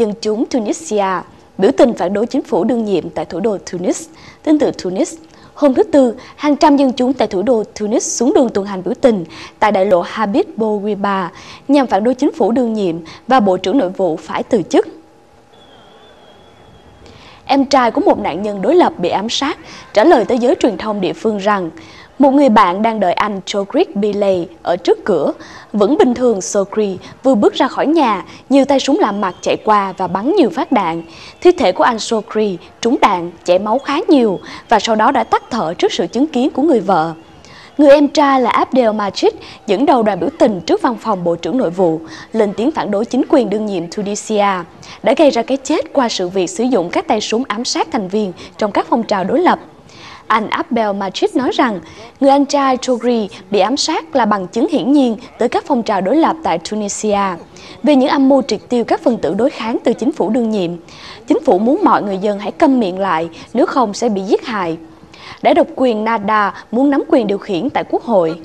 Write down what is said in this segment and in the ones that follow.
dân chúng Tunisia biểu tình phản đối chính phủ đương nhiệm tại thủ đô Tunis, tương tự Tunis. Hôm thứ Tư, hàng trăm dân chúng tại thủ đô Tunis xuống đường tuần hành biểu tình tại đại lộ Habib Bourguiba nhằm phản đối chính phủ đương nhiệm và Bộ trưởng Nội vụ phải từ chức. Em trai của một nạn nhân đối lập bị ám sát trả lời tới giới truyền thông địa phương rằng một người bạn đang đợi anh Chogrit Biley ở trước cửa. Vẫn bình thường Sokri vừa bước ra khỏi nhà, nhiều tay súng làm mặt chạy qua và bắn nhiều phát đạn. Thi thể của anh Sokri trúng đạn, chảy máu khá nhiều và sau đó đã tắt thở trước sự chứng kiến của người vợ. Người em trai là Abdel Majid dẫn đầu đoàn biểu tình trước văn phòng Bộ trưởng Nội vụ, lên tiếng phản đối chính quyền đương nhiệm Tunisia, đã gây ra cái chết qua sự việc sử dụng các tay súng ám sát thành viên trong các phong trào đối lập. Anh Abel Madrid nói rằng, người anh trai Chogri bị ám sát là bằng chứng hiển nhiên tới các phong trào đối lập tại Tunisia về những âm mưu triệt tiêu các phần tử đối kháng từ chính phủ đương nhiệm. Chính phủ muốn mọi người dân hãy câm miệng lại, nếu không sẽ bị giết hại. Đã độc quyền Nada muốn nắm quyền điều khiển tại quốc hội.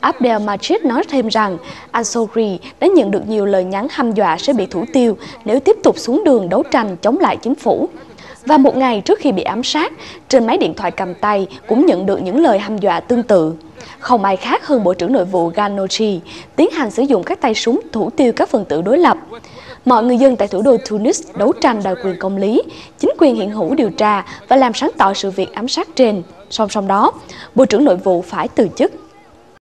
Abdel Majid nói thêm rằng Ansori đã nhận được nhiều lời nhắn hăm dọa sẽ bị thủ tiêu nếu tiếp tục xuống đường đấu tranh chống lại chính phủ. Và một ngày trước khi bị ám sát, trên máy điện thoại cầm tay cũng nhận được những lời hăm dọa tương tự. Không ai khác hơn Bộ trưởng Nội vụ Ganochi tiến hành sử dụng các tay súng thủ tiêu các phần tử đối lập. Mọi người dân tại thủ đô Tunis đấu tranh đòi quyền công lý, chính quyền hiện hữu điều tra và làm sáng tỏ sự việc ám sát trên. Song song đó, Bộ trưởng Nội vụ phải từ chức.